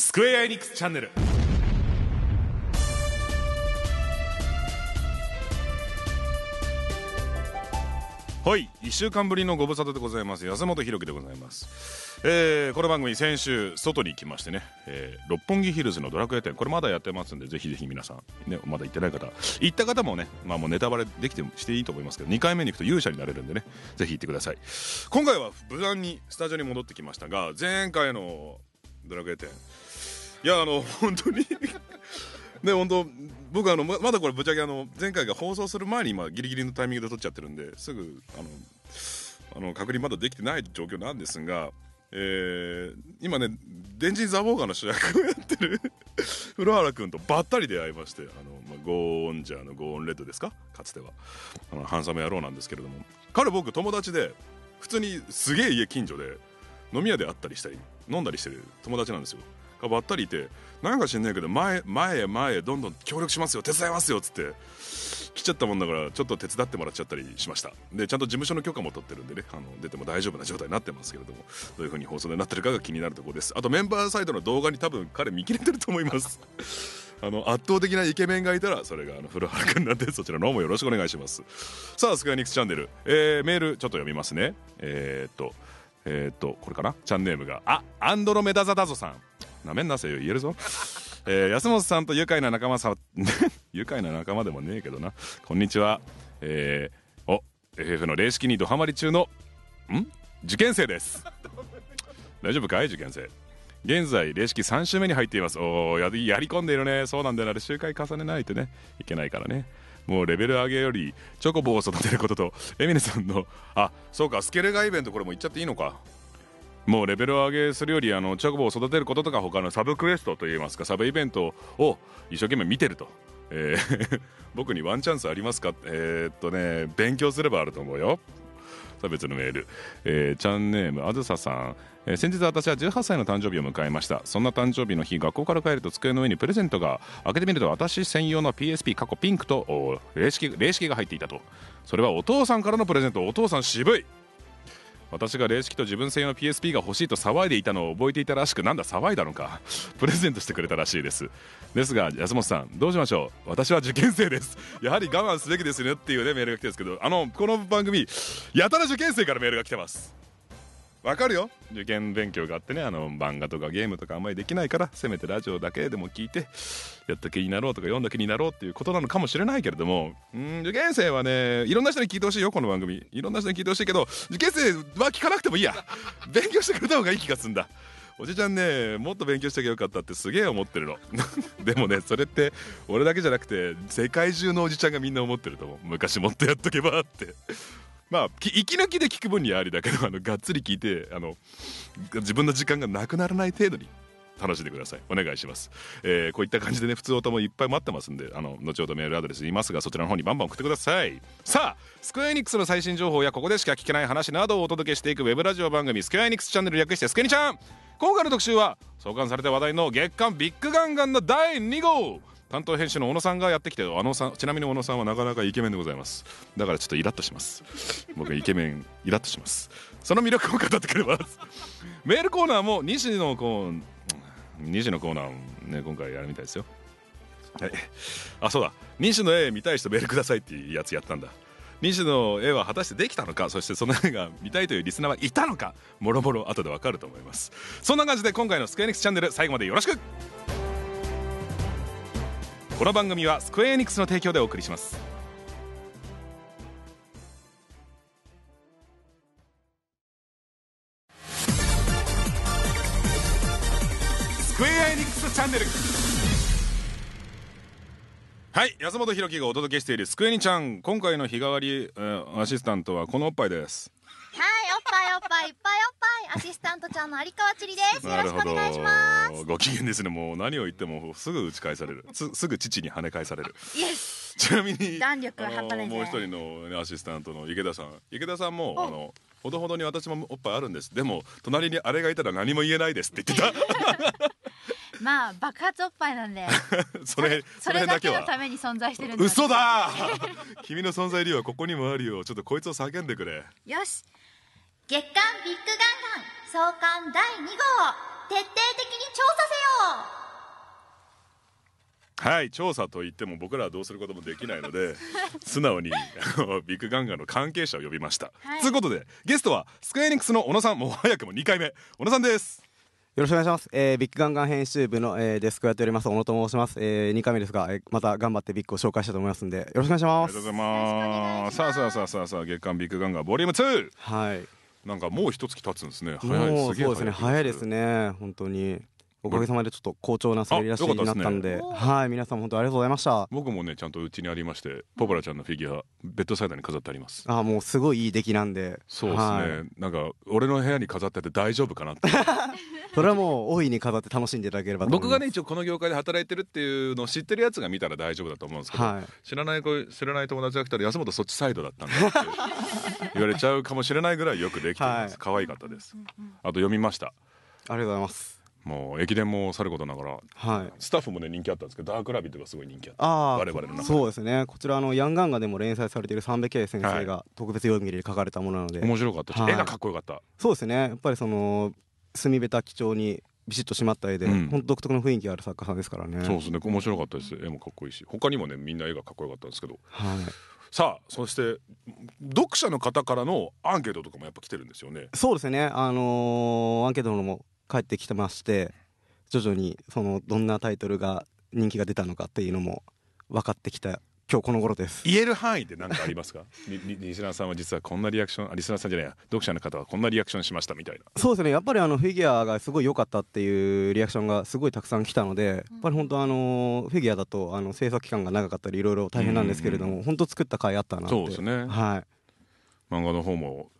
スクエア・エニックスチャンネルはい1週間ぶりのご無沙汰でございます安本博樹でございます、えー、この番組先週外に来ましてね、えー、六本木ヒルズのドラクエ展これまだやってますんでぜひぜひ皆さん、ね、まだ行ってない方行った方もね、まあ、もうネタバレできてしていいと思いますけど2回目に行くと勇者になれるんでねぜひ行ってください今回は無難にスタジオに戻ってきましたが前回のドラクエ展いやあの本当にね 本当僕あのまだこれぶっちゃけあの前回が放送する前に今ギリギリのタイミングで撮っちゃってるんですぐあのあの確認まだできてない状況なんですが、えー、今ね電人ザボーガの主役をやってる 古原君とばったり出会いましてあの、まあ、ゴーオンジャーのゴーオンレッドですかかつてはあのハンサム野郎なんですけれども彼僕友達で普通にすげえ家近所で飲み屋で会ったりしたり飲んだりしてる友達なんですよがばったりいてなんか知んないけど前前へ前へどんどん協力しますよ手伝いますよっつって来ちゃったもんだからちょっと手伝ってもらっちゃったりしましたでちゃんと事務所の許可も取ってるんでねあの出ても大丈夫な状態になってますけれどもどういう風に放送になってるかが気になるところですあとメンバーサイドの動画に多分彼見切れてると思います あの圧倒的なイケメンがいたらそれがあの古原君なんでそちらの方もよろしくお願いしますさあスクエニックスチャンネル、えー、メールちょっと読みますねえー、っとえー、っとこれかなチャンネームがあアンドロメダザダゾさんなめんなせよ言えるぞ。えー、安本さんと愉快な仲間さん、愉快な仲間でもねえけどな。こんにちは。えー、お、FF の霊式にドハマり中の、ん受験生です。大丈夫かい受験生。現在、霊式3週目に入っています。おおやり込んでいるね。そうなんだよな。周回重ねないとね、いけないからね。もうレベル上げよりチョコボを育てることとエミネさんのあそうかスケルガイベントこれも行っちゃっていいのかもうレベルを上げするよりあのチャコボを育てることとか他のサブクエストといいますかサブイベントを一生懸命見てると、えー 僕にワンチャンスありますかえー、っとね勉強すればあると思うよ差別のメール、えー、チャンネームあずささん、えー、先日私は18歳の誕生日を迎えましたそんな誕生日の日学校から帰ると机の上にプレゼントが開けてみると私専用の PSP 過去ピンクと零式が入っていたとそれはお父さんからのプレゼントお父さん渋い私が霊式と自分製の PSP が欲しいと騒いでいたのを覚えていたらしくなんだ騒いだのかプレゼントしてくれたらしいですですが安本さんどうしましょう私は受験生ですやはり我慢すべきですねっていうねメールが来てるんですけどあのこの番組やたら受験生からメールが来てますわかるよ受験勉強があってねあの漫画とかゲームとかあんまりできないからせめてラジオだけでも聞いてやった気になろうとか読んだ気になろうっていうことなのかもしれないけれどもうん受験生はねいろんな人に聞いてほしいよこの番組いろんな人に聞いてほしいけど受験生は聞かなくてもいいや 勉強してくれた方がいい気がすんだおじちゃんねもっと勉強してけばよかったってすげえ思ってるの でもねそれって俺だけじゃなくて世界中のおじちゃんがみんな思ってると思う昔もっとやっとけばってまあ息抜きで聞く分にはありだけどあのがっつり聞いてあの自分の時間がなくならない程度に楽しんでくださいお願いします、えー、こういった感じでね普通音もいっぱい待ってますんであの後ほどメールアドレス言いますがそちらの方にバンバン送ってくださいさあスクエアエニックスの最新情報やここでしか聞けない話などをお届けしていくウェブラジオ番組「スクエアエニックスチャンネル」略して「スケニちゃん」今回の特集は創刊された話題の月刊ビッグガンガンの第2号担当編集の小野さんがやってきてあのさちなみに小野さんはなかなかイケメンでございますだからちょっとイラッとします僕イケメンイラッとしますその魅力を語ってくれますメールコーナーも西のコー時のコーナーね今回やるみたいですよはいあそうだ2時の絵見たい人メールくださいっていうやつやったんだ2時の絵は果たしてできたのかそしてその絵が見たいというリスナーはいたのかもろもろ後でわかると思いますそんな感じで今回のスクエニックスチャンネル最後までよろしくこの番組はスクエアエニックスの提供でお送りしますスクエアエニックスチャンネルはい安本博樹がお届けしている「スクエニちゃん」今回の日替わり、えー、アシスタントはこのおっぱいですっぱいおっぱいいっぱいおっぱいアシスタントちゃんの有川ちりですよろしくお願いしますご機嫌ですねもう何を言ってもすぐ打ち返されるすすぐ父に跳ね返される ちなみに弾力半端ない、もう一人の、ね、アシスタントの池田さん池田さんもあのほどほどに私もおっぱいあるんですでも隣にあれがいたら何も言えないですって言ってた まあ爆発おっぱいなんで それそれだけのために存在してるんだ嘘だ君の存在理由はここにもあるよちょっとこいつを叫んでくれよし月刊ビッグガンガン創刊第2号徹底的に調査せよはい調査といっても僕らはどうすることもできないので 素直に ビッグガンガンの関係者を呼びました。はい、ということでゲストはスクエニックスの小野さんもう早くも2回目小野さんです。よろしくお願いします、えー、ビッグガンガン編集部の、えー、デスクをやっております小野と申します、えー、2回目ですが、えー、また頑張ってビッグを紹介したと思いますんでよろしくお願いしますありがとうございますさあさあさあさあさあ月刊ビッグガンガンボリューム2はいなんかもう一月経つんですね。早いすげえ早ですね。早いですね。本当に。おかげさまでちょっと好調な滑り出しになったんで、ね、はい皆さん本当ありがとうございました僕もねちゃんとうちにありましてポポラちゃんのフィギュアベッドサイドに飾ってありますあもうすごいいい出来なんでそうですね、はい、なんか俺の部屋に飾ってて大丈夫かなって それはもう大いに飾って楽しんでいただければ僕がね一応この業界で働いてるっていうのを知ってるやつが見たら大丈夫だと思うんですけど、はい、知らない子知らない友達が来たら安本そっちサイドだったんだって言われちゃうかもしれないぐらいよくできてます、はい、可愛かったですあと読みましたありがとうございますもう駅伝もさることながら、はい、スタッフもね人気あったんですけどダークラビットがすごい人気あったあ我々のそうですねこちらあのヤンガンガでも連載されている三部圭先生が特別読みで書かれたものなので、はい、面白かったし、はい、絵がかっこよかったそうですねやっぱりその墨べた貴重にビシッと締まった絵で、うん、本当独特の雰囲気ある作家さんですからねそうですね面白かったです絵もかっこいいし他にもねみんな絵がかっこよかったんですけど、はい、さあそして読者の方からのアンケートとかもやっぱ来てるんですよねそうですねあのー、アンケートのも帰ってきてまして徐々にそのどんなタイトルが人気が出たのかっていうのも分かってきた今日この頃です言える範囲で何かありますか西田 さんは実はこんなリアクションあリスナーさんじゃないや読者の方はこんなリアクションしましたみたいなそうですねやっぱりあのフィギュアがすごい良かったっていうリアクションがすごいたくさん来たので、うん、やっぱり本当あのフィギュアだとあの制作期間が長かったりいろいろ大変なんですけれども、ん本当作った甲斐あったなってそうですねはい漫画の方も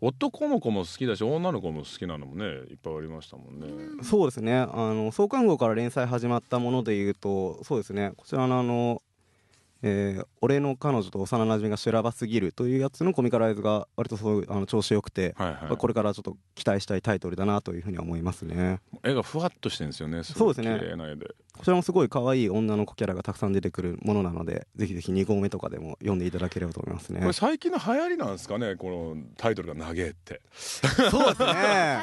男の子も好きだし女の子も好きなのもねいっぱいありましたもんね、そうですねあの創刊号から連載始まったものでいうとそうですねこちらのあの、えー「俺の彼女と幼なじみが修羅場すぎる」というやつのコミカライズが割とそうあの調子よくて、はいはい、これからちょっと期待したいタイトルだなというふうに思いますね絵がふわっとしてるんですよねそうですねこちらもすごい可愛い女の子キャラがたくさん出てくるものなのでぜひぜひ2号目とかでも読んでいただければと思いますねこれ最近の流行りなんですかねこのタイトルが「投げ」ってそうですね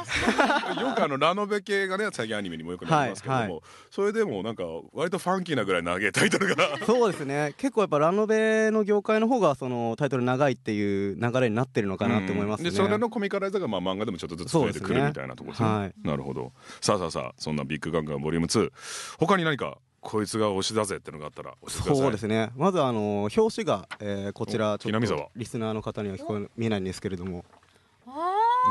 よくあのラノベ系がね最近アニメにもよくなりますけども、はいはい、それでもなんか割とファンキーなぐらい投げタイトルがそうですね結構やっぱラノベの業界の方がそのタイトル長いっていう流れになってるのかなと思いますね、でそれのコミカライズがまあ漫画でもちょっとずつ増えてくるみたいなところですね、ねはい、なるほどさあさあさあそんなビッグガンガンボリューム2他に何かこいつが推しだぜってのがあったらそうですねまずあの表紙が、えー、こちらちょっとリスナーの方には聞こえ見えないんですけれども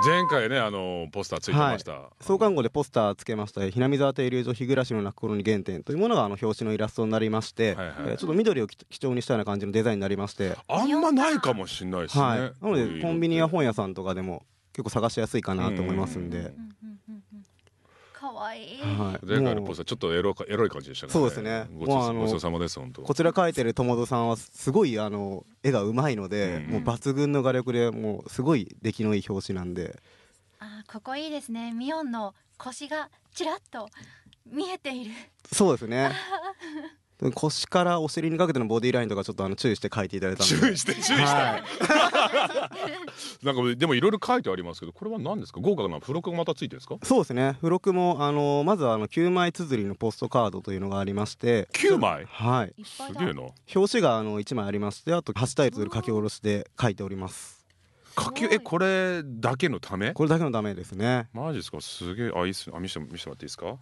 前回ねあのポスターついてました、はい、創刊号でポスターつけました「ひなみざわ停留所日暮らしの泣く頃に原点」というものがあの表紙のイラストになりまして、はいはい、えー、ちょっと緑を基調にしたような感じのデザインになりましてあんまないかもしれないですね、はい、なのでコンビニや本屋さんとかでも結構探しやすいかなと思いますんで。うんわいい、はい、前回のポスターちょっとエロエロい感じでしたねそうですねごち,、まあ、ごちそうさまです本当こちら書いてる友戸さんはすごいあの絵がうまいので、うんうん、もう抜群の画力でもうすごい出来のいい表紙なんであここいいですねミヨンの腰がちらっと見えているそうですね 腰からお尻にかけてのボディラインとかちょっとあの注意して書いていただいた注意して注意して、はい、なんかでもいろいろ書いてありますけどこれは何ですか豪華な付録がまたついてるんですかそうですね付録もあのまずはあの9枚綴りのポストカードというのがありまして9枚はいすげえな表紙があの1枚ありましてあとハッシュタイトル書き下ろしで書いております書きえこれだけのためこれだけのためですねマジですかすげえあいいっすあ見せて見せてもらっていいですか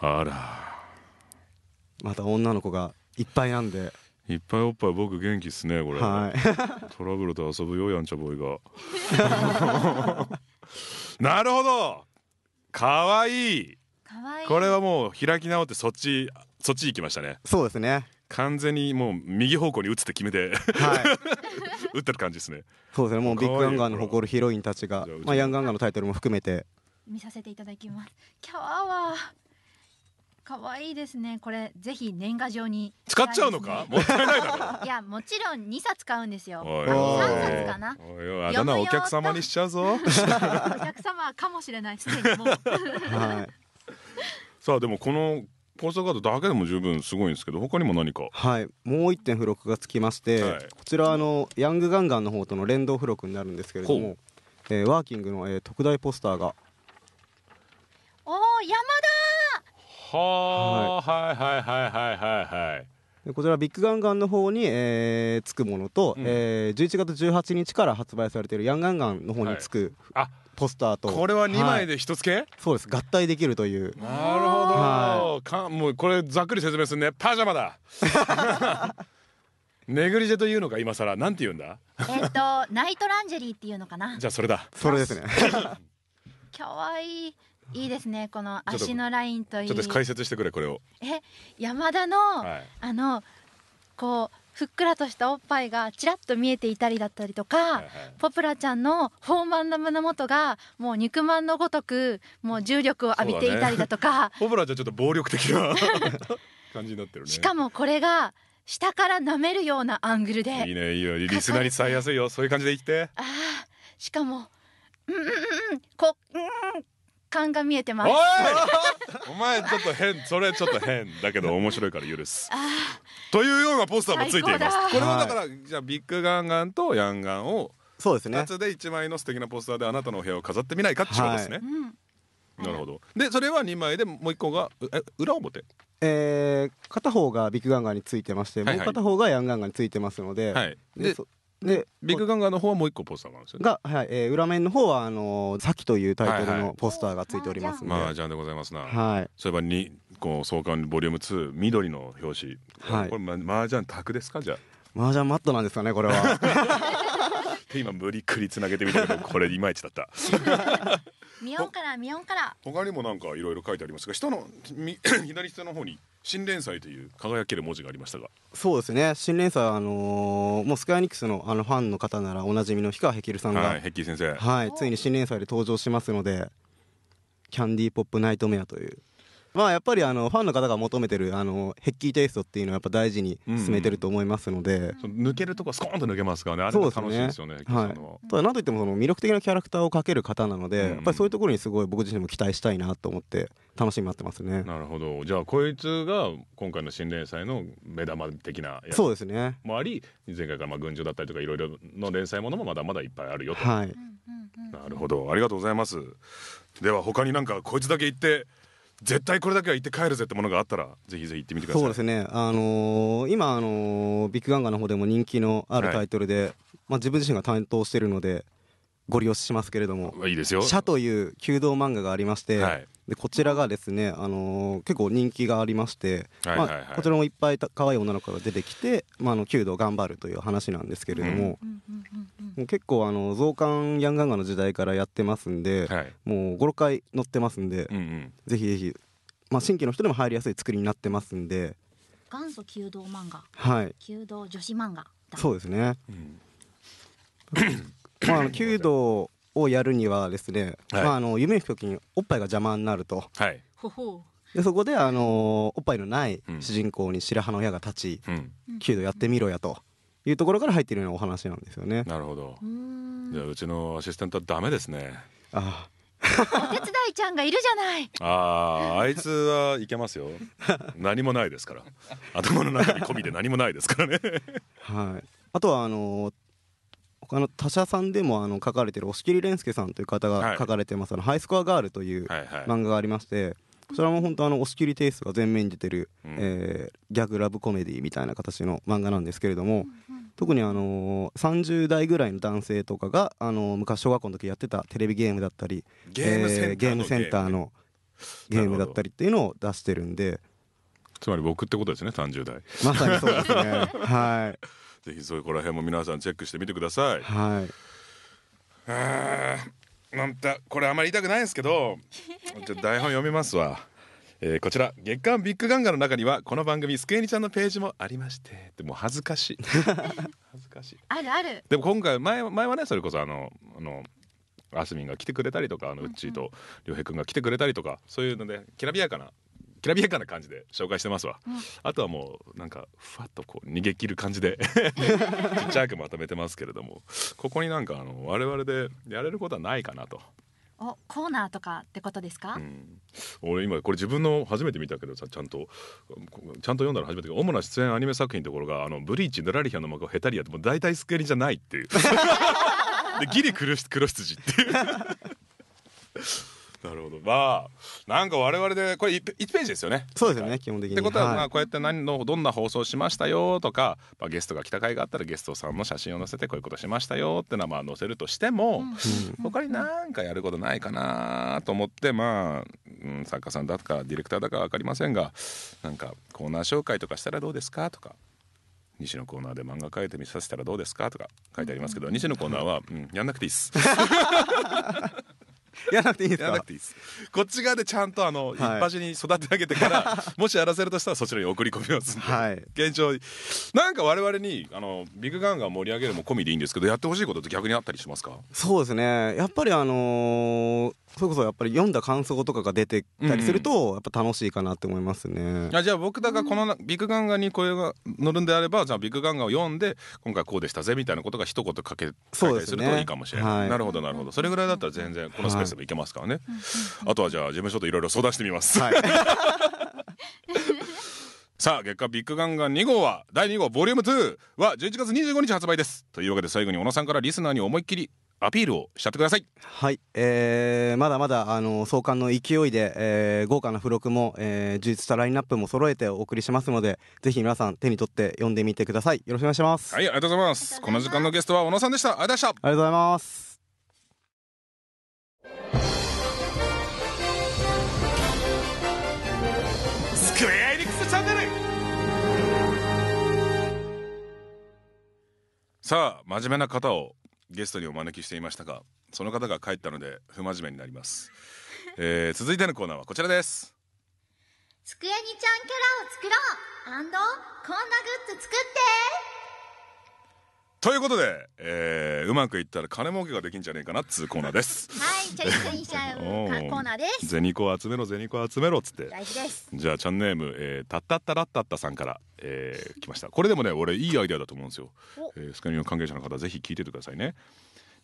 あらまた女の子がいっぱいなんでいっぱいおっぱい僕元気っすねこれ、はい、トラブルと遊ぶよやんちゃボーイが なるほどかわいいこれはもう開き直ってそっちそっち行きましたねそうですね完全にもう右方向に打つって決めて、はい、打ってる感じですねそうですねもうビッグヤンガーの誇るヒロインたちがまあ、ヤンガンガーのタイトルも含めて見させていただきますキャワー可愛いいですね。これぜひ年賀状に、ね、使っちゃうのか？もったいないだろ。いやもちろん二冊買うんですよ。三冊かな。おいおいあだなお客様にしちゃうぞ。お客様かもしれない。すでにもう。はい。さあでもこのポストカードだけでも十分すごいんですけど他にも何かはいもう一点付録がつきまして、はい、こちらあのヤングガンガンの方との連動付録になるんですけれども、えー、ワーキングの、えー、特大ポスターがおお山田はあ、はい、はいはいはいはいはいこちらビッグガンガンの方に、えー、つくものと、うん、えー、11月18日から発売されているヤンガンガンの方につく、はい、ポスターとこれは2枚で一つけ、はい、そうです合体できるというなるほど、はい、かもうこれざっくり説明するねパジャマだネグリジェというのか今さなんて言うんだえっとナイトランジェリーっていうのかなじゃあそれだそれですね かわいいいいですねこの足のラインといいちょっと解説してくれこれをえ山田の、はい、あのこうふっくらとしたおっぱいがちらっと見えていたりだったりとか、はいはい、ポプラちゃんの豊満な胸元がもう肉まんのごとくもう重力を浴びていたりだとか、ね、ポプラちゃんちょっと暴力的な 感じになってるねしかもこれが下から舐めるようなアングルでいいねいいよリスナーに伝えやすいよそういう感じで言ってああしかもうんうんうんこうん感が見えてます。お前ちょっと変、それちょっと変だけど面白いから許す。というようなポスターもついています。これはだからじゃあビッグガンガンとヤンガンをそうですね。夏で一枚の素敵なポスターであなたのお部屋を飾ってみないかっていうことですね。なるほど。でそれは二枚でもう一個がえ裏表。えー、片方がビッグガンガンについてまして、もう片方がヤンガンガンについてますので、ででビッグガンガーの方はもう一個ポスターがあるんですよねが、はいえー、裏面の方はあのー「咲」というタイトルのポスターがついておりますので、まあジャンでございますな、はい、そういえばにこの創刊ボリューム2緑の表紙、はい、これマージャン卓ですかじゃあマージャンマットなんですかねこれは 今無理くりつなげてみたけどこれいまいちだった 見ようから見ようから他にもなんかいろいろ書いてありますが下のみ 左下の方に新連載という輝ける文字がありましたがそうですね新連載あのー、もうスカイアニックスのあのファンの方ならおなじみの氷川ヘキルさんがはいヘキル先生はいついに新連載で登場しますので「キャンディーポップナイトメア」というまあやっぱりあのファンの方が求めてるあのヘッキーテイストっていうのはやっぱ大事に進めてると思いますので、うん、抜けるとこスコーンと抜けますからねあれが楽しいですよねすねはい、ただなんといってもその魅力的なキャラクターを描ける方なので、うんやっぱりそういうところにすごい僕自身も期待したいなと思って楽しみになってますねなるほどじゃあこいつが今回の新連載の目玉的なやつそうですねもあり前回からまあ群青だったりとかいろいろの連載ものもまだまだいっぱいあるよと、はい、なるほどありがとうございますでは他になんかこいつだけ言って絶対これだけは行って帰るぜってものがあったらぜひぜひ行ってみてくださいそうですね、あのー、今、あのー、ビッグガンガの方でも人気のあるタイトルで、はい、まあ、自分自身が担当してるのでご利用しますけれども「いいですよ社」という弓道漫画がありまして、はい、でこちらがですね、あのー、結構人気がありまして、はいはいはい、まあ、こちらもいっぱい可愛い女の子が出てきて、まあ、あの弓道頑張るという話なんですけれども、うん、結構あの増刊ヤンガンガの時代からやってますんで、はい、もう56回載ってますんで、うんうん、ぜひぜひ、まあ、新規の人でも入りやすい作りになってますんで元祖弓道漫画はい弓道女子漫画そうですね、うん まあ、あの弓道をやるにはですね、はいまあ、あの夢吹く時におっぱいが邪魔になるとはいでそこで、あのおっぱいのない主人公に白羽の矢が立ちうん弓道やってみろやというところから入っているようなお話なんですよね。なるほどじゃあうちのアシスタントはダメですねああお手伝いちゃんがいるじゃない あああいつはいけますよ何もないですから頭の中に込みで何もないですからね はい、あとはあの他の他社さんでもあの書かれてる押切蓮介さんという方が書かれてます、はい、あのハイスコアガールという漫画がありまして、それも本当あの押切テイストが前面に出てる、うん、えー、ギャグラブコメディみたいな形の漫画なんですけれども、特にあのー、30代ぐらいの男性とかが、あのー、昔小学校の時やってたテレビゲームだったりゲーーえー、ゲームセンターのゲームだったりっていうのを出してるんでつまり僕ってことですね30代まさにそうですねはいぜひそこら辺も皆さんチェックしてみてください。はい。あなんてこれあまり言いたくないんですけど、じゃ台本読みますわ。えー、こちら月刊ビッグガンガの中にはこの番組スケーニちゃんのページもありましてでも恥ずかしい 恥ずかしいあるあるでも今回前前はねそれこそあのあのあすみんが来てくれたりとかあのうっちーと亮平君が来てくれたりとかそういうのできらびやかなきらびやかな感じで紹介してますわ、うん、あとはもうなんかふわっとこう逃げ切る感じで ちっちゃくまとめてますけれどもここになんかあの我々でやれることはないかなと。おコーナーとかってことですか、うん、俺今これ自分の初めて見たけどさちゃんとちゃんと読んだら初めて主な出演アニメ作品のところが「あのブリーチヌラリヒャの幕をヘタリア」ってもう大体スケエリじゃないっていう でギリ黒黒羊っていう なるほどまあなんか我々でこれ 1, 1ページですよねそうですよね基本的にってことは、まあこうやって何のどんな放送しましたよとか、まあ、ゲストが来た回があったらゲストさんの写真を載せてこういうことしましたよってのはまあ載せるとしても、うん、他になんかやることないかなと思ってまあ、うん、作家さんだかディレクターだか分かりませんがなんかコーナー紹介とかしたらどうですかとか西のコーナーで漫画描いてみさせたらどうですかとか書いてありますけど、西のコーナーは、うん、やんなくていいっす。やらなくていいですやらなくていいですこっち側でちゃんとあの、一発に育て上げてから もしやらせるとしたらそちらに送り込みますんで、はい、現状なんか我々にあのビッグガンガン盛り上げるも込みでいいんですけどやってほしいことって逆にあったりしますかそうですねやっぱりあのーそれこそやっぱり読んだ感想とかが出てたりすると、やっぱ楽しいかなって思いますね。じゃあ僕だがこのビッグガンガンに声が乗るんであればじゃあビッグガンガンを読んで今回こうでしたぜみたいなことが一言かけ書いするといいかもしれない、ねはい、なるほどなるほどそれぐらいだったら全然このスペースでもいけますからね、はい、あとはじゃあ事務所といろいろ相談してみます。はい さあ月間ビッグガンガン2号は第2号ボリューム2は11月25日発売ですというわけで最後に小野さんからリスナーに思いっきりアピールをしちゃってください。はい、えー、まだまだあの創刊の勢いで、えー、豪華な付録も、えー、充実したラインナップも揃えてお送りしますので、ぜひ皆さん手に取って読んでみてください。よろしくお願いします。はい、ありがとうございます。この時間のゲストは小野さんでした。ありがとうございました。ありがとうございます。スクエアエニックスチャンネルさあ真面目な方をゲストにお招きしていましたがその方が帰ったので不真面目になります、えー、続いてのコーナーはこちらです「机にちゃんキャラを作ろうこんなグッズ作って!」ということで、えー、うまくいったら金儲けができんじゃねえかなっつうコーナーですはいチャレンジしちゃうコーナーですゼニコ集めろニコ集めろっつってじゃあチャンネーム、えー、たったったらったったさんから、えー、来ましたこれでもね俺いいアイデアだと思うんですよ、えー、スカニの関係者の方ぜひ聞いててくださいね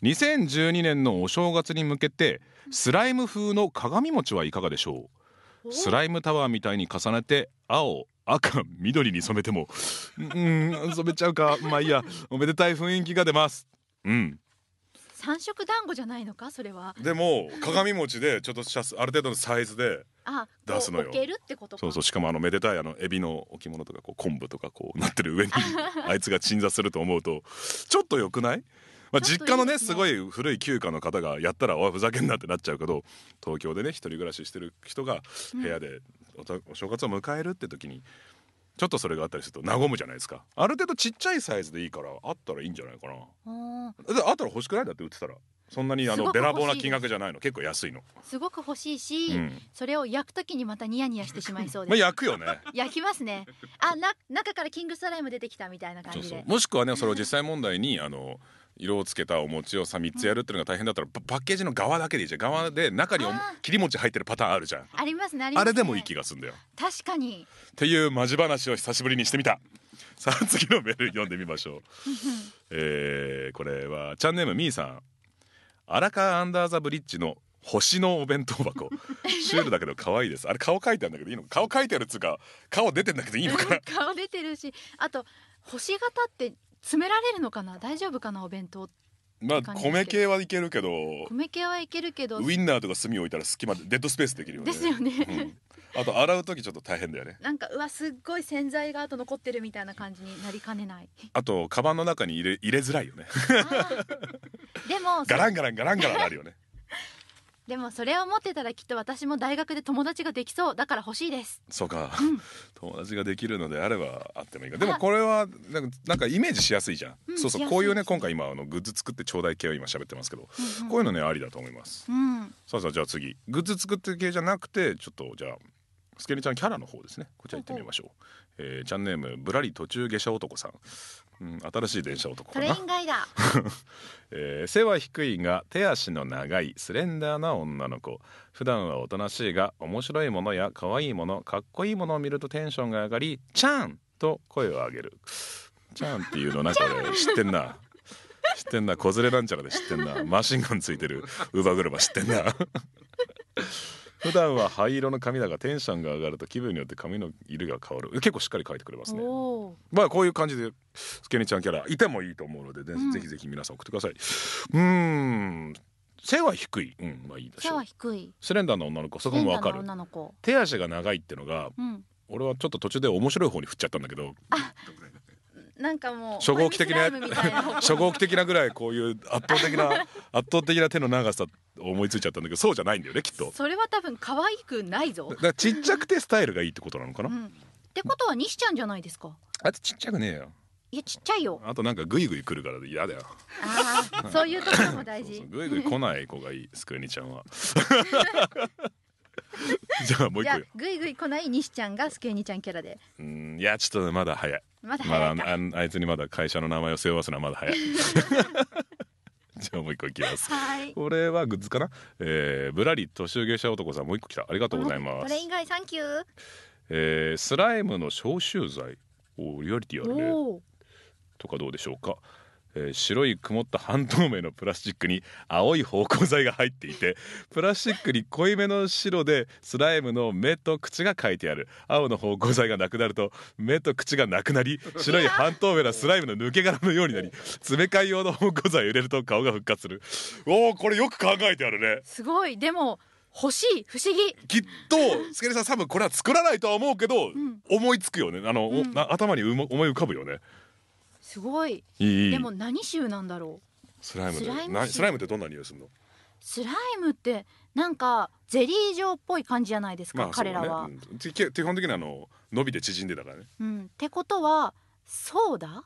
2012年のお正月に向けてスライム風の鏡餅はいかがでしょうスライムタワーみたいに重ねて青赤緑に染めてもうん染めちゃうかまあいいやおめでたい雰囲気が出ますうん三色団子じゃないのかそれはでも鏡餅でちょっとシャスある程度のサイズで出すのよそうそうしかもあのめでたいあのエビの置物とかこう昆布とかこうなってる上に あいつが鎮座すると思うとちょっとよくないまあ、実家のねすごい古い旧家の方がやったらおふざけんなってなっちゃうけど東京でね一人暮らししてる人が部屋でお,、正月を迎えるって時にちょっとそれがあったりすると和むじゃないですかある程度ちっちゃいサイズでいいからあったらいいんじゃないかなああったら欲しくないだって売ってたらそんなにあのべらぼうな金額じゃないの結構安いのすごく欲しいし、うん、それを焼くときにまたニヤニヤしてしまいそうです まあ焼くよね 焼きますねあな中からキングスライム出てきたみたいな感じでもしくはねそれを実際問題にあの色をつけたお餅をさ3つやるっていうのが大変だったらパッケージの側だけでいいじゃん側で中に切り餅入ってるパターンあるじゃんありますねありますねれでもいい気がすんだよ確かにっていうマジ話を久しぶりにしてみた さあ次のメール読んでみましょう えー、これはチャンネームみーさん荒川アンダーザブリッジの星のお弁当箱 シュールだけど可愛いですあれ顔書いてあるんだけどいいの顔書いてあるっつうか顔出てんだけどいいのかな顔出てるしあと星型って詰められるのかな大丈夫かなお弁当まあ米系はいけるけど米系はいけるけどウインナーとか炭置いたら隙間でデッドスペースできるよねですよね、うん、あと洗う時ちょっと大変だよねなんかうわすっごい洗剤があと残ってるみたいな感じになりかねないあとカバンの中に入れ入れづらいよねでも ガランガランガランガランあるよねでもそれを持ってたらきっと私も大学で友達ができそうだから欲しいですそうか、うん、友達ができるのであればあってもいいかでもこれはなんかなんかイメージしやすいじゃん、うん、そうそうこういうね今回今あのグッズ作ってちょうだい系を今喋ってますけど、うんうん、こういうのねありだと思います、うん、さあさあじゃあ次グッズ作って系じゃなくてちょっとじゃあスケルちゃんキャラの方ですねこちら行ってみましょう、えー、チャンネームぶらり途中下車男さん、うん、新しい電車男かなトレインガイ えー、背は低いが手足の長いスレンダーな女の子普段はおとなしいが面白いものや可愛いものかっこいいものを見るとテンションが上がり「チャン!」と声を上げる「チャン!」っていうのなんか俺知ってんな知ってんな子連れなんちゃらで知ってんなマシンガンついてる乳母車知ってんな普段は灰色の髪だがテンションが上がると気分によって髪の色が変わる結構しっかり書いてくれますねまあこういう感じでスケニちゃんキャラいてもいいと思うので、ね、うん、ぜひぜひ皆さん送ってくださいうん背は低い、うん、まあいいでしょう。背は低い。スレンダーの女の子、そこもわかる。手足が長いってのが、うん、俺はちょっと途中で面白い方に振っちゃったんだけど。なんかもう初号機的な 初号機的なぐらいこういう圧倒的な圧倒的な手の長さ思いついちゃったんだけどそうじゃないんだよねきっとそれは多分可愛くないぞだちっちゃくてスタイルがいいってことなのかな、うんってことは西ちゃんじゃないですかあいつちっちゃくねえよいやちっちゃいよあとなんかグイグイ来るから嫌だよああそういうところも大事グイグイ来ない子がいいスクエニちゃんは じゃあもう一個グイグイ来ない西ちゃんがスケニちゃんキャラでうんいやちょっとまだ早いまだ早いまだああいつにまだ会社の名前を背負わすのはまだ早い じゃあもう一個いきます。これはグッズかな。えー、ぶらり年上芸者男さんもう一個来た。ありがとうございます。これ以外サンキュー。えー、スライムの消臭剤。おリアリティあるね。とかどうでしょうか。えー、白い曇った半透明のプラスチックに青い芳香剤が入っていてプラスチックに濃いめの白でスライムの目と口が書いてある青の芳香剤がなくなると目と口がなくなり白い半透明なスライムの抜け殻のようになり詰め替え用の芳香剤を入れると顔が復活するおおこれよく考えてあるねすごいでも欲しい不思議きっとすけるさん多分これは作らないとは思うけど、うん、思いつくよねあの、うん、頭に思い浮かぶよねすごいでも何臭なんだろうスライムスライムスライムってどんな匂いするのスライムってなんかゼリー状っぽい感じじゃないですか、まあ彼らは、うん、基本的なあの伸びて縮んでたからね、うん、ってことはソーダ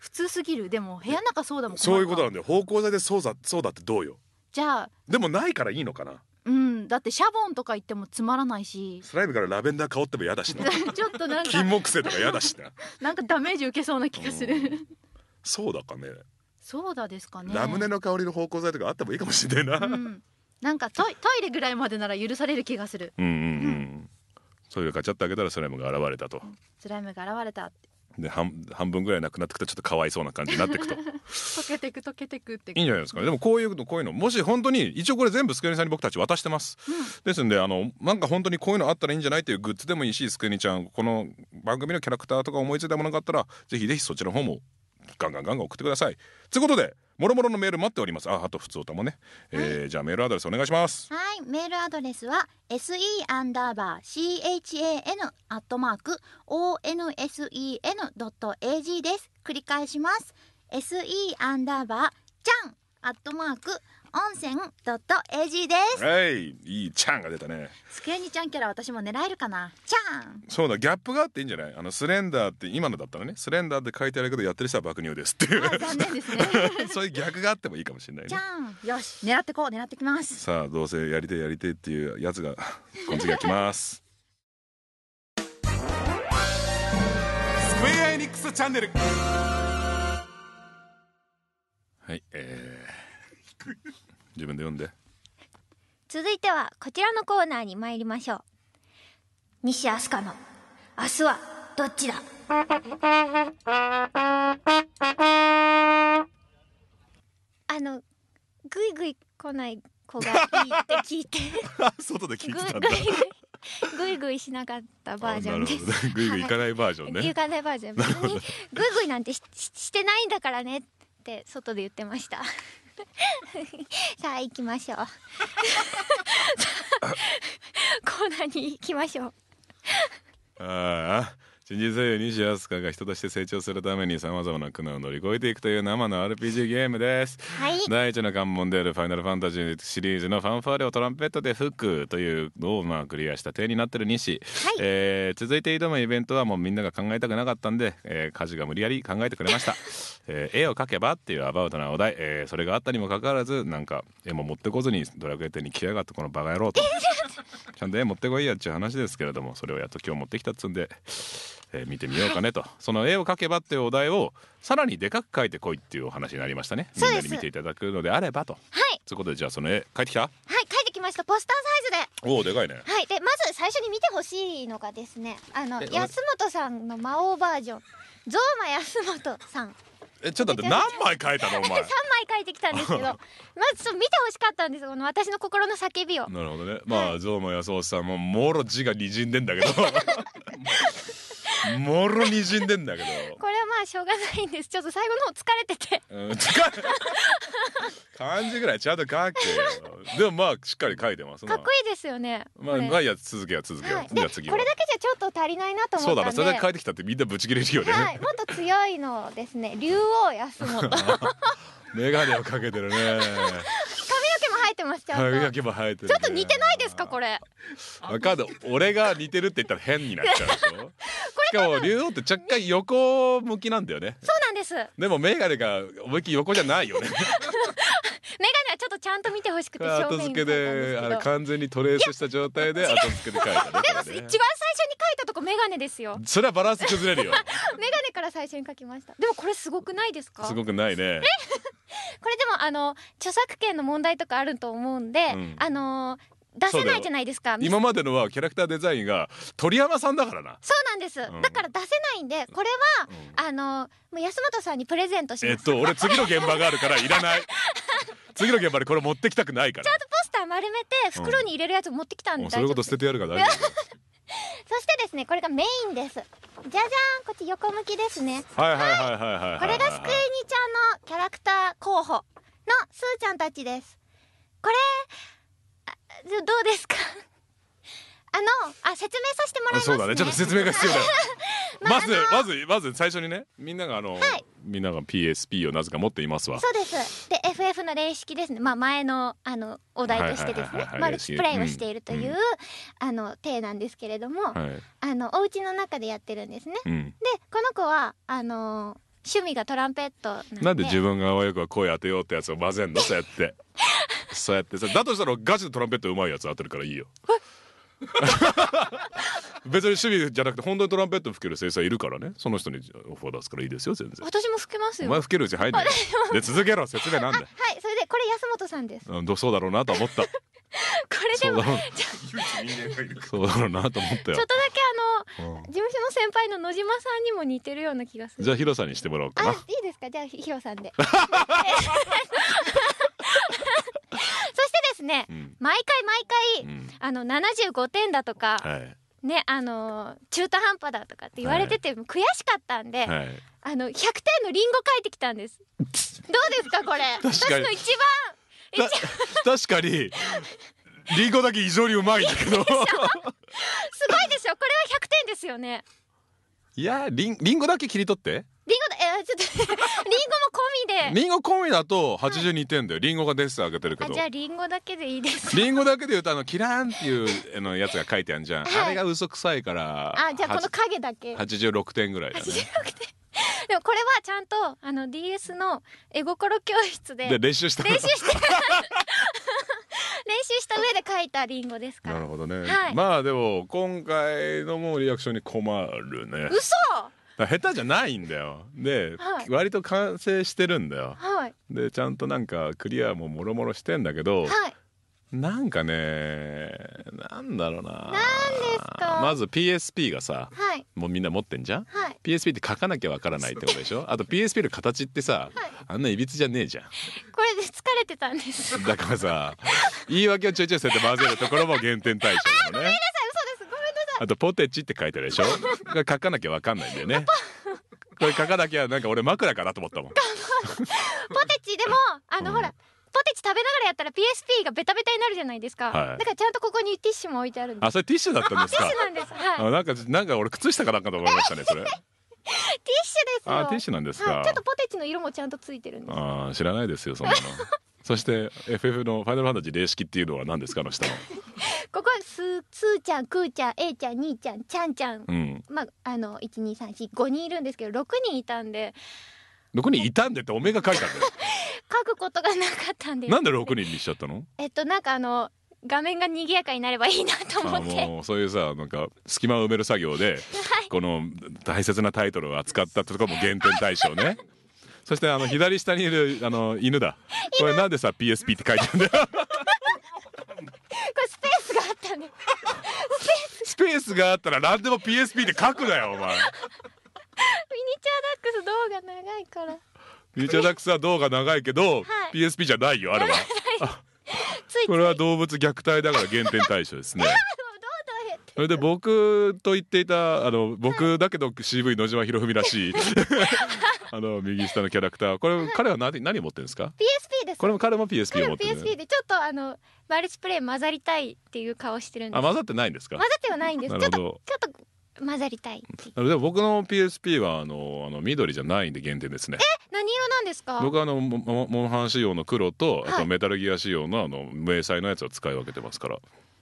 普通すぎるでも部屋の中ソーダもそういうことなんだよ芳香剤でソーダソーダってどうよじゃあでもないからいいのかなうん、だってシャボンとか言ってもつまらないしスライムからラベンダー香っても嫌だしな ちょっとなんか金木犀とか嫌だしな なんかダメージ受けそうな気がするそうだかねそうだですかねラムネの香りの芳香剤とかあってもいいかもしれないな、うん、なんかトイトイレぐらいまでなら許される気がするうんうんうん、うん、そか、ちガチャっと開けたらスライムが現れたと、スライムが現れたってで半半分ぐらいなくなってくとちょっとかわいそうな感じになってくと溶けてく溶けてくっていいんじゃないですか、ね、でもこういうのこういうのもし本当に一応これ全部スクエニさんに僕たち渡してます、うん、ですんであのなんか本当にこういうのあったらいいんじゃないっていうグッズでもいいしスクエニちゃんこの番組のキャラクターとか思いついたものがあったらぜひぜひそちらの方もガンガンガンガン送ってくださいということでもろもろのメール待っておりますああと普通歌もね、はい、えじゃあメールアドレスお願いしますはいメールアドレスは se アンダーバー chan アットマーク onsen.ag です繰り返します se アンダーバーちゃんアットマーク温泉 .ag ですはいいいちゃんが出たねスクニちゃんキャラ私も狙えるかなちゃんそうだギャップがあっていいんじゃないあのスレンダーって今のだったのねスレンダーって書いてあるけどやってる人は爆乳ですっていう残念ですね そういう逆があってもいいかもしれないねちゃんよし狙ってこう狙ってきますさあどうせやりてやりてっていうやつがこの次が来ますスクエアエニックスチャンネルはいえー 自分で読んで続いてはこちらのコーナーに参りましょう西飛鳥の「明日はどっちだ?」あのぐいぐい来ない子がいいって聞いて 外で聞いてたんだぐいぐいしなかったバージョンです。ぐいぐい行かないバージョンね。行かないバージョン。別にグイなんてししてないんだからねって外で言ってました。さあ行きましょう コーナーに行きましょうああ新人声優西康香が人として成長するためにさまざまな苦難を乗り越えていくという生の RPG ゲームです、はい、第一の関門である「ファイナルファンタジー」シリーズのファンファーレをトランペットで吹くというのをまあクリアした手になってる西、はい、えー、続いて挑むイベントはもうみんなが考えたくなかったんで、えー、家事が無理やり考えてくれました、えー、絵を描けばっていうアバウトなお題、えー、それがあったにもかかわらずなんか絵も持ってこずにドラクエ展に来やがってこのバカ野郎とちゃんと絵持ってこいやっちゅう話ですけれどもそれをやっと今日持ってきたっつんで。えー、見てみようかねとその絵を描けばっていうお題をさらにでかく描いてこいっていうお話になりましたねみんなに見ていただくのであればとはいということでじゃあその絵描いてきたはい描いてきましたポスターサイズでおおでかいねはいでまず最初に見てほしいのがですねあの安本さんの魔王バージョンゾウマ安本さんえちょっと待って何枚描いたのお前3 枚描いてきたんですけど まずそう見てほしかったんですこの私の心の叫びをなるほどねまあ、はい、ゾウマ安本さんももろ字が滲んでんだけど もろにじんでんだけどこれはまあしょうがないんですちょっと最後の方疲れてて、うん、疲れ漢字ぐらいちゃんと書けよでもまあしっかり書いてますかっこいいですよねまあまあいや続けよ続けよ、はい、じゃ次これだけじゃちょっと足りないなと思そうだなそれだけ書いてきたってみんなブチ切れるよね、はい、もっと強いのですね竜王安本 眼鏡をかけてるね生えてますちゃんと。ちょっと似てないですかこれ。わかる。俺が似てるって言ったら変になっちゃうでしょ。しかも竜王って若干横向きなんだよね。そうなんです。でも眼鏡が思いっきり横じゃないよね。メガはちょっとちゃんと見てほしくて後付けであれ完全にトレースした状態で後付けで書いた、ね、でも一番最初に書いたとこメガですよそれはバランス崩れるよ メガから最初に書きましたでもこれすごくないですかすごくないね これでもあの著作権の問題とかあると思うんで、うん、あの出せないじゃないですか今までのはキャラクターデザインが鳥山さんだからなそうなんです、うん、だから出せないんでこれは、うん、あのもう安本さんにプレゼントしますえっと俺次の現場があるからいらない 次の現場でこれ持ってきたくないからちゃんとポスター丸めて袋に入れるやつ持ってきたんで、うん、そういうこと捨ててやるから大丈夫 そしてですねこれがメインですじゃじゃーんこっち横向きですねはいはいはいはい、はい、これがスクエニちゃんのキャラクター候補のすーちゃんたちですこれどうですかあのあ説明させてもらいます、ね、そうだねちょっと説明が必要だ まず、まずまず最初にねみんながあの、はい、みんなが PSP をなぜか持っていますわそうですで FF の例式ですね、まあ、前のあのお題としてですねマルチプレイをしているという、うん、あの体なんですけれども、はい、あのお家の中でやってるんですね、うん、でこの子はあの趣味がトランペットなんで自分があわよく声当てようってやつを混ぜんのそうやってそうやってさだとしたらガチでトランペットうまいやつ当てるからいいよ 別に趣味じゃなくて本当にトランペット吹ける先生いるからねその人にオファー出すからいいですよ全然私も吹けますよお前吹けるうち入んいで続けろ説明なんではいそれでこれ安本さんですうんそうだろうなと思った これでもそうだろうなと思ったよちょっとだけあの、事務所の先輩の野島さんにも似てるような気がするじゃあヒロさんにしてもらおうかないいですかじゃあヒロさんで そしてですね、毎回毎回、あの75点だとか、はい、ねあの中途半端だとかって言われてて、はい、悔しかったんで、はい、あの100点のリンゴ書いてきたんですどうですかこれ私の一番 確かにリンゴだけ異常にうまいんだけどすごいでしょこれは100点ですよねいやリンリンゴだけ切り取ってリンゴえー、ちょっとリンゴも込みで。リンゴ込みだと82点だよ。リンゴがデスあげてるけど。じゃあリンゴだけでいいです。リンゴだけで言うとあのキランっていうのやつが書いてあるじゃん。はい、あれが嘘くさいから。あじゃあこの影だけ。86点ぐらいだね。8点。でもこれはちゃんとあの DS の絵心教室で練習した練習して練習した上で書いたリンゴですからなるほどね、はい、まあでも今回のもうリアクションに困るね嘘下手じゃないんだよで、はい、割と完成してるんだよ、はい、でちゃんとなんかクリアももろもろしてんだけど、はい、なんかねなんだろうなまず PSP がさ、はい、もうみんな持ってんじゃん、はい、PSP って書かなきゃわからないってことでしょあと PSP の形ってさ、あんないびつじゃねえじゃんこれで疲れてたんですだからさ言い訳をちょいちょいそうて混ぜるところも減点対象だねあとポテチって書いてあるでしょ書かなきゃわかんないんだよねこれ書かなきゃなんか俺枕かなと思ったもんポテチでもあの、うん、ほらポテチ食べながらやったら PSP がベタベタになるじゃないですか、はい、だからちゃんとここにティッシュも置いてあるあそれティッシュだったんですかティッシュなんです、はい、なんかなんか俺靴下かなんかと思いましたねそれティッシュですあティッシュなんですか、はい、ちょっとポテチの色もちゃんとついてるんですあ知らないですよそんなのそして FF の「ファイナルファンタジー」零式っていうのは何ですかの下の ここはすすーちゃんくーちゃんえいちゃんにーちゃんちゃんちゃん、うん、まああの一二三四五人いるんですけど六人いたんで六人いたんでっておめが書いたんだよ 書くことがなかったんでなんで六人にしちゃったのえっとなんかあの画面が賑やかになればいいなと思ってそういうさなんか隙間を埋める作業で、はい、この大切なタイトルを扱ったとかも原点対象ねそしてあの左下にいるあの犬だこれなんでさ PSP って書いてあるんだよ これスペースがあったね。スペースがあったら何でも PSP って書くなよお前ミニチュアダックス動画長いからミニチュアダックスは動画長いけど、はい、PSP じゃないよあれは これは動物虐待だから減点対象ですね それで僕と言っていたあの僕だけど CV 野島博文らしいあの右下のキャラクターこれ、彼は何何持ってるんですか PSP ですこれも彼も PSP を持ってる、PSP でちょっとあのマルチプレイ混ざりたいっていう顔してるんですあ混ざってないんですか混ざってはないんですちょっとちょっと混ざりたいでも僕の PSP はあのあの緑じゃないんで限定ですねえ何色なんですか僕はあのモンハン仕様の黒と、あとメタルギア仕様のあの迷彩のやつを使い分けてますから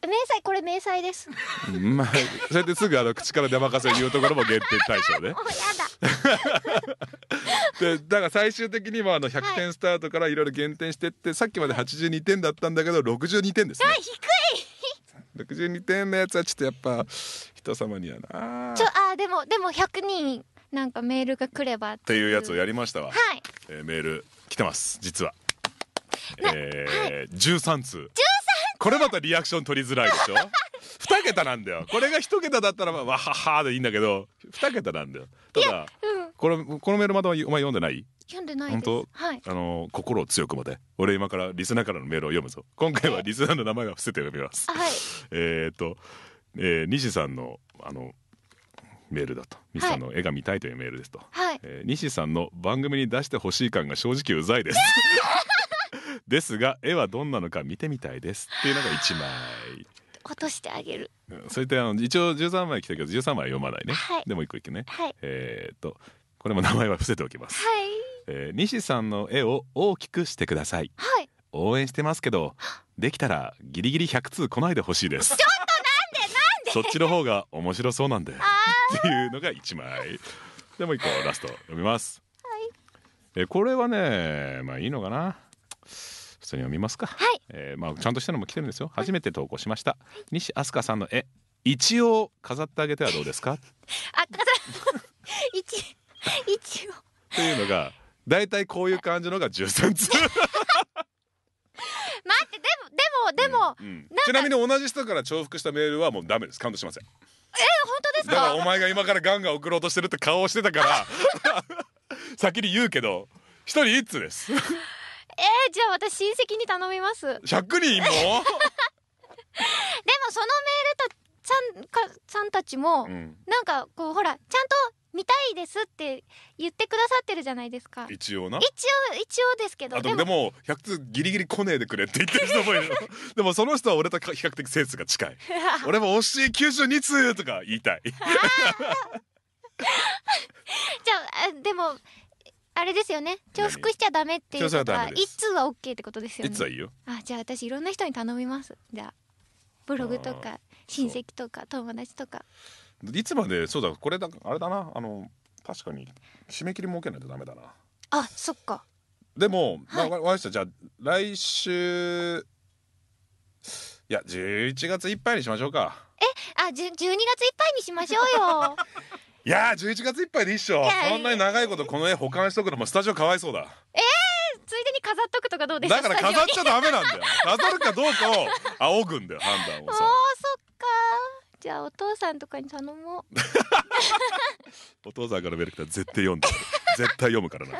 明細これ明細ですまあそれですぐあの口から出まかせ言うところも限定対象ね でだから最終的にはあの100点スタートからいろいろ減点してって、はい、さっきまで82点だったんだけど62点ですね低い62点のやつはちょっとやっぱ人様にはなちょあでもでも100人なんかメールが来ればっていうやつをやりましたわはい、えー、メール来てます実はえーはい、13通 13! これまたリアクション取りづらいでしょ 二桁なんだよこれが一桁だったらまあわははでいいんだけど二桁なんだよただ、うん、このこのメールまだお前読んでない読んでない本当、はい、あの心を強くまで俺今からリスナーからのメールを読むぞ今回はリスナーの名前は伏せて読みます、はえっと、えー、西さんのあのメールだと西さんの絵が見たいというメールですと、はい、えー、西さんの番組に出してほしい感が正直うざいです、え ーですが絵はどんなのか見てみたいですっていうのが一枚落としてあげる、うん、それであの一応13枚来たけど13枚読まないね、はい、でも一個いくね、はい、えっとこれも名前は伏せておきます、はい、えー、西さんの絵を大きくしてください、はい、応援してますけどできたらギリギリ100通来ないでほしいですちょっとなんでなんでそっちの方が面白そうなんでっていうのが一枚でも一個ラスト読みます、はい、えこれはねまあいいのかな普通に読みますか、はい、えー、まあ、ちゃんとしたのも来てるんですよ初めて投稿しました、うん、西飛鳥さんの絵一応飾ってあげてはどうですかあ飾 一一応というのが大体こういう感じのが十三通 待ってでもでもでも、ちなみに同じ人から重複したメールはもうダメです感動しませんえ本当ですかだからお前が今からガンガン送ろうとしてるって顔をしてたから 先に言うけど一人一通ですえー、じゃあ私親戚に頼みます100人もでもそのメールたさんかさんたちも、うん、なんかこうほらちゃんと見たいですって言ってくださってるじゃないですか一応な一応一応ですけどでもでも100通ギリギリ来ねえでくれって言ってる人もいるでもその人は俺と比較的センスが近い 俺も惜しい92通とか言いたい じゃあでもあれですよね重複しちゃダメっていうこは一通は OK ってことですよね一通はいいよあじゃあ私いろんな人に頼みますじゃあブログとか親戚とか友達とかいつまでそうだこれだあれだなあの確かに締め切り設けないとダメだなあそっかでも、はい、まあ、わかりましたじゃあ来週いや11月いっぱいにしましょうかえあじ12月いっぱいにしましょうよ いやー11月いっぱいでいいっしょそんなに長いことこの絵保管しとくのもスタジオかわいそうだええー、ついでに飾っとくとかどうですかだから飾っちゃダメなんだよ飾るかどうかを仰ぐんだよ判断をさおーそっかじゃあお父さんとかに頼もうお父さんからメール来たら絶対読んで絶対読むからなま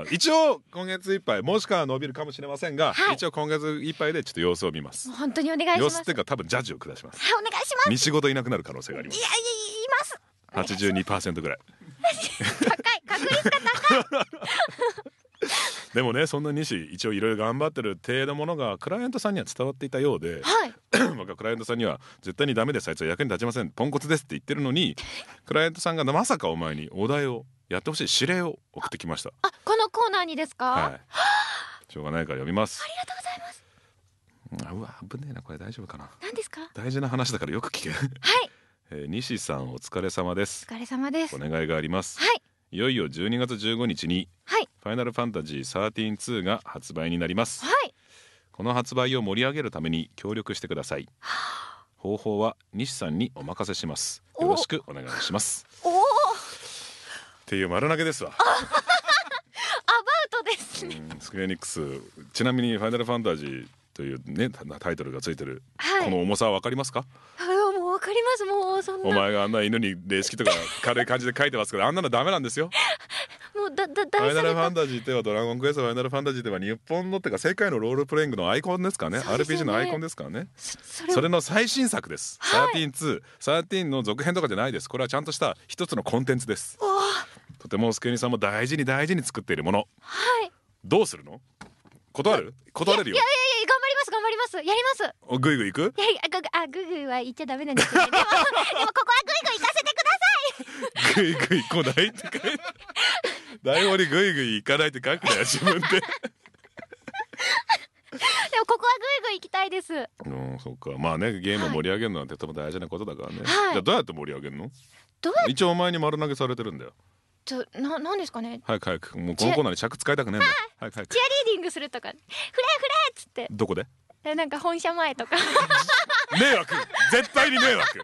あ一応今月いっぱいもしくは伸びるかもしれませんが、はい、一応今月いっぱいでちょっと様子を見ます本当にお願いします様子っていうか多分ジャッジを下しますはいお願いします見仕事いなくなる可能性がありますいやいや八82%ぐらい高い確率が高いでもねそんな西一応いろいろ頑張ってる程度ものがクライアントさんには伝わっていたようで、はい、僕はクライアントさんには「絶対にダメですあいつは役に立ちませんポンコツです」って言ってるのにクライアントさんがまさかお前にお題をやってほしい指令を送ってきましたあこのコーナーにですか、はい、しょうがないから読みますありがとうございますうわ危ねえなこれ大丈夫かな何ですか大事な話だからよく聞けはいえー、西さんお疲れ様ですお疲れ様ですお願いがありますはいいよいよ12月15日に、はい、ファイナルファンタジー132が発売になります、はい、この発売を盛り上げるために協力してください、はあ、方法は西さんにお任せしますよろしくお願いしますおおっていう丸投げですわ アバウトですねスクエニックスちなみにファイナルファンタジーというねタイトルがついてる、はい、この重さはわかりますかかりますもうそんなお前があんな犬に礼式とか軽い感じで書いてますからあんなのダメなんですよ もうだだ大ファイナルファンタジーではドラゴンクエストファイナルファンタジーでは日本のっていうか世界のロールプレイングのアイコンですかねね RPG のアイコンですからねそれの最新作です13213、はい、の続編とかじゃないですこれはちゃんとした一つのコンテンツですとてもスケニさんも大事に大事に作っているものはいどうするの断る断れるよいやいやます頑張りますやりますおイグイい行くいやあグイグイは言っちゃダメなんですけど、でもここはグイグイ行かせてくださいイグイ行来ないって書いて台本にグイグい行かないって書くなよ自分で でもここはグイグイ行きたいですうんそっかまあねゲームを盛り上げるなんてとても大事なことだからね、はい、じゃあどうやって盛り上げるの一応お前に丸投げされてるんだよちょなん、なんですかね早く早くもうこのコーナーで尺使いたくねえんだ早く早くチアリーディングするとか「フレフレ!」っつってどこでえなんか本社前とか迷惑絶対に迷惑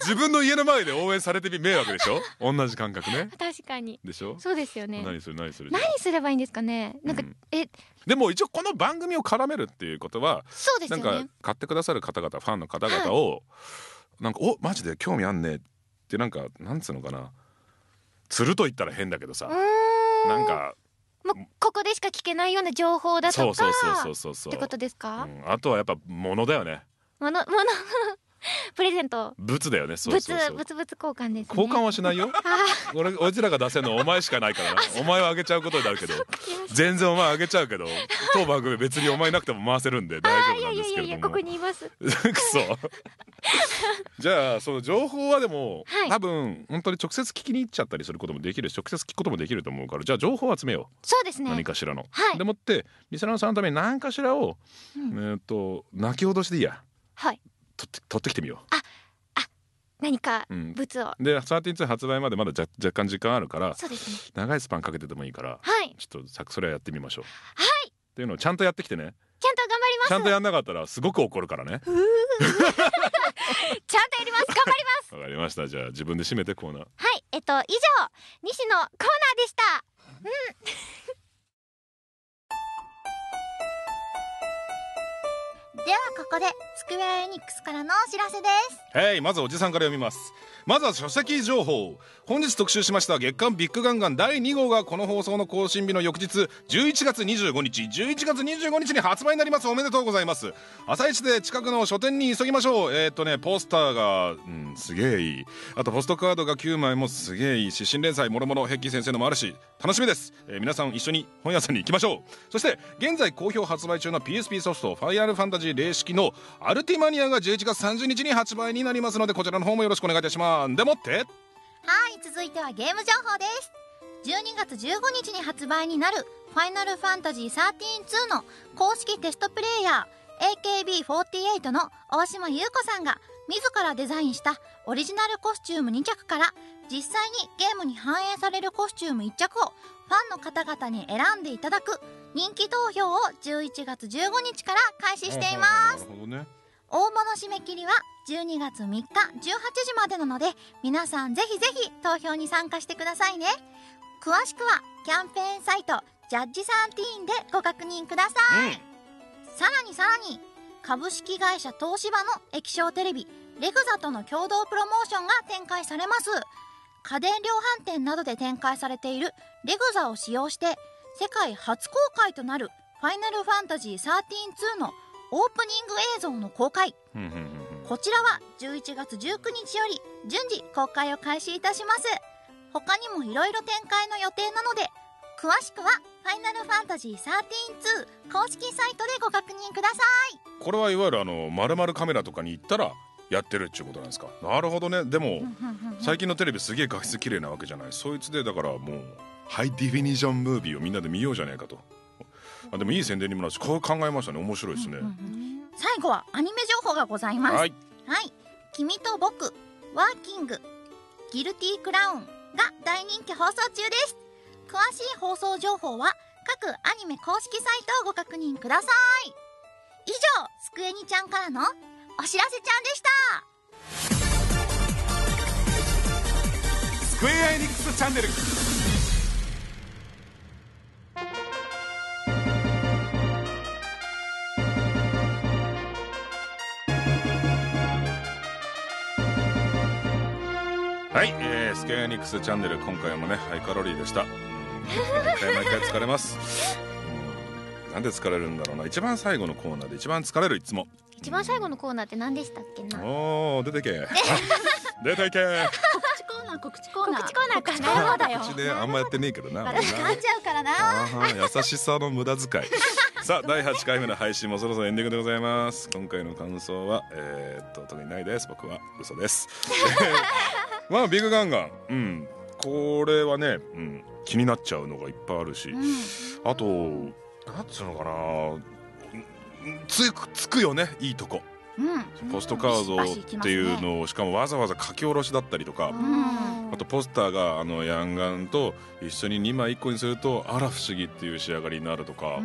自分の家の前で応援されてみ迷惑でしょ同じ感覚ね確かにでしょそうですよね何する何する何すればいいんですかねなんか、うん、えでも一応この番組を絡めるっていうことはそうですねなんか買ってくださる方々ファンの方々を、はい、なんかおマジで興味あんねってなんかなんつうのかなつると言ったら変だけどさなんかもここでしか聞けないような情報だとかそうそうそうそうってことですか、うん、あとはやっぱ物だよね物物 プレゼント。物だよね。そうそうそう物物交換です、ね。交換はしないよ。俺おいつらが出せるのお前しかないからお前はあげちゃうことになるけど、全然お前あげちゃうけど、当番組別にお前なくても回せるんで 大丈夫なんですけども。いやいやいやここにいます。くそ。じゃあその情報はでも、はい、多分本当に直接聞きに行っちゃったりすることもできるし、直接聞くこともできると思うから、じゃあ情報を集めよう。そうですね。何かしらの。はい、でもってリスナさんのために何かしらを、うん、えっと泣き落としでいいや。はい、取って取ってきてみよう。あ何か物を、うん、で132発売までまだ若干時間あるからそうです、ね、長いスパンかけてでもいいから、はい、ちょっとそれはやってみましょう。はいっていうのをちゃんとやってきてねちゃんと頑張りますちゃんとやんなかったらすごく怒るからね ちゃんとやります頑張りますわかりましたじゃあ自分で締めてコーナーはいえっと以上西野コーナーでしたうんではここでスクウェア・エニックスからのお知らせですはい、まずおじさんから読みますまずは書籍情報本日特集しました月刊ビッグガンガン第2号がこの放送の更新日の翌日11月25日11月25日に発売になりますおめでとうございます朝一で近くの書店に急ぎましょうえー、っとねポスターが、うん、すげえいいあとポストカードが9枚もすげえいいし新連載もろもろヘッキー先生のもあるし楽しみです、えー、皆さん一緒に本屋さんに行きましょうそして現在好評発売中の PSP ソフト「ファイアルファンタジ零式のアルティマニアが11月30日に発売になりますのでこちらの方もよろしくお願いいたしますでもってはい続いてはゲーム情報です12月15日に発売になる「ファイナルファンタジー132」の公式テストプレイヤー AKB48 の大島優子さんが自らデザインしたオリジナルコスチューム2着から実際にゲームに反映されるコスチューム1着をファンの方々に選んでいただく人気投票を11月15日から開始しています。大応募の締め切りは12月3日18時までなので、皆さんぜひぜひ投票に参加してくださいね。詳しくはキャンペーンサイト、ジャッジサンティーンでご確認ください。うん、さらにさらに、株式会社東芝の液晶テレビ、レグザとの共同プロモーションが展開されます。家電量販店などで展開されているレグザを使用して、世界初公開となる「ファイナルファンタジー132」のオープニング映像の公開こちらは11月19日より順次公開を開始いたします他にもいろいろ展開の予定なので詳しくは「ファイナルファンタジー132」公式サイトでご確認くださいこれはいわゆるあの丸々カメラとかに行ったらやってるっちゅうことなんですかなるほどねでも最近のテレビすげえ画質綺麗なわけじゃないそいつでだからもうハイディフィニジョンムービーをみんなで見ようじゃないかとあでもいい宣伝にもなしこう考えましたね面白いですね、うんうんうん、最後はアニメ情報がございますはい、はい、君と僕ワーキングギルティクラウンが大人気放送中です詳しい放送情報は各アニメ公式サイトをご確認ください以上スクエニちゃんからのお知らせちゃんでしたスクエアエニックスチャンネル X チャンネル今回もねハイカロリーでした、毎回毎回疲れますなんで疲れるんだろうな一番最後のコーナーで一番疲れるいつも一番最後のコーナーって何でしたっけなおー出てけ 出てけ告知コーナー告知コーナーかなるほどであんまやってねえけどな私噛んじゃうからな優しさの無駄遣いさあ第八回目の配信もそろそろエンディングでございます今回の感想はえっと特にないです僕は嘘ですまあビッグガンガン、うん、これはね、うん、気になっちゃうのがいっぱいあるし、うん、あとなんつうのかなつつくよねいいとこ。うん、ポストカードっていうのをしかもわざわざ書き下ろしだったりとか、あとポスターがあのヤンガンと一緒に2枚1個にするとあら不思議っていう仕上がりになるとか、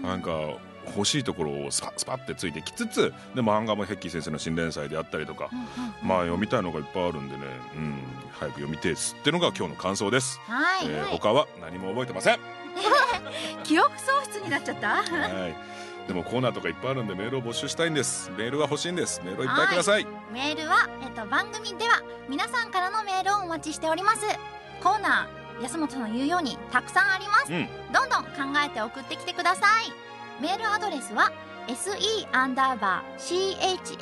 うなんか欲しいところをスパッスパッてついてきつつで漫画もヘッキー先生の新連載であったりとか、まあ読みたいのがいっぱいあるんでね、うん、早く読みてえですってのが今日の感想です。はい、えー、他は何も覚えてません 記憶喪失になっちゃったはいでもコーナーとかいっぱいあるんでメールを募集したいんですメールは欲しいんですメールをいっぱいくださいメールは、えっと、番組では皆さんからのメールをお待ちしておりますコーナー安本の言うようにたくさんあります、うん、どんどん考えて送ってきてくださいメールアドレスは se アンダーバー chan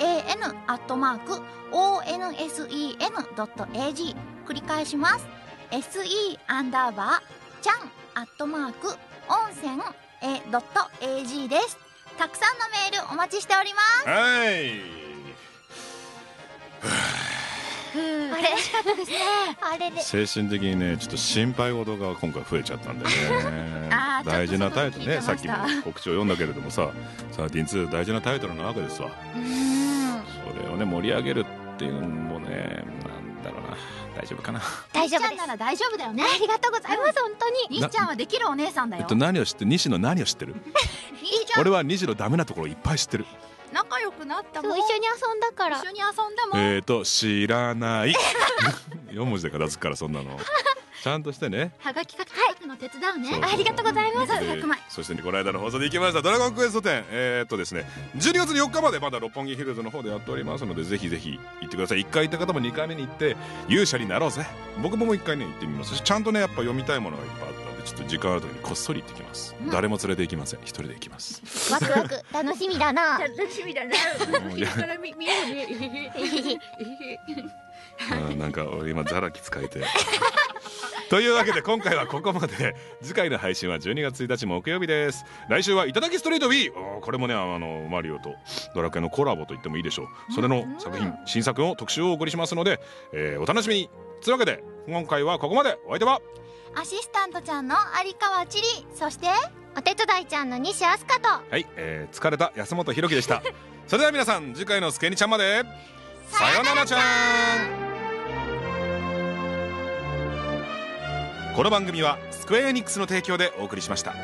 onsen.ag 繰り返します se アンダーバーちゃんアットマーク温泉 a.ag ですたくさんのメールお待ちしておりますはいあれですねあれで精神的にねちょっと心配事が今回増えちゃったんでね 大事なタイトルねさっきも告知を読んだけれどもさ「さあ、ンツ2大事なタイトルなわけですわそれをね盛り上げるっていうのもねなんだろうな大丈夫かな大丈夫なら大丈夫だよねありがとうございます本当に西ちゃんはできるお姉さんだよえっと何を知って西野、何を知ってる 俺は西のダメなところいっぱい知ってる仲良くなったもん一緒に遊んだから一緒に遊んだもんえっ、ー、と知らない4 文字で片付くからそんなのちゃんとしてねはがき書くの手伝うね、はい、ありがとうございます、えー、そして、ね、この間の放送で行きましたドラゴンクエスト展えー、っとですね12月4日までまだ六本木ヒルズの方でやっておりますのでぜひぜひ行ってください1回行った方も2回目に行って勇者になろうぜ僕ももう1回ね行ってみますちゃんとねやっぱ読みたいものがいっぱいあったちょっと時間ある時にこっそり行ってきます、うん、誰も連れて行きません一人で行きますワクワク楽しみだな 楽しみだな なんか俺今ザラキ使えて というわけで今回はここまで次回の配信は12月1日木曜日です来週は「いただきストリート B」これもねあのマリオとドラクエのコラボと言ってもいいでしょうそれの作品新作の特集をお送りしますので、えー、お楽しみにというわけで今回はここまでお相手はアシスタントちゃんの有川千里そしてお手伝いちゃんの西飛鳥とはい、えー、疲れた安本博樹でした それでは皆さん次回の「すけにちゃん」までさよならちゃんこの番組はスクエアエニックスの提供でお送りしました。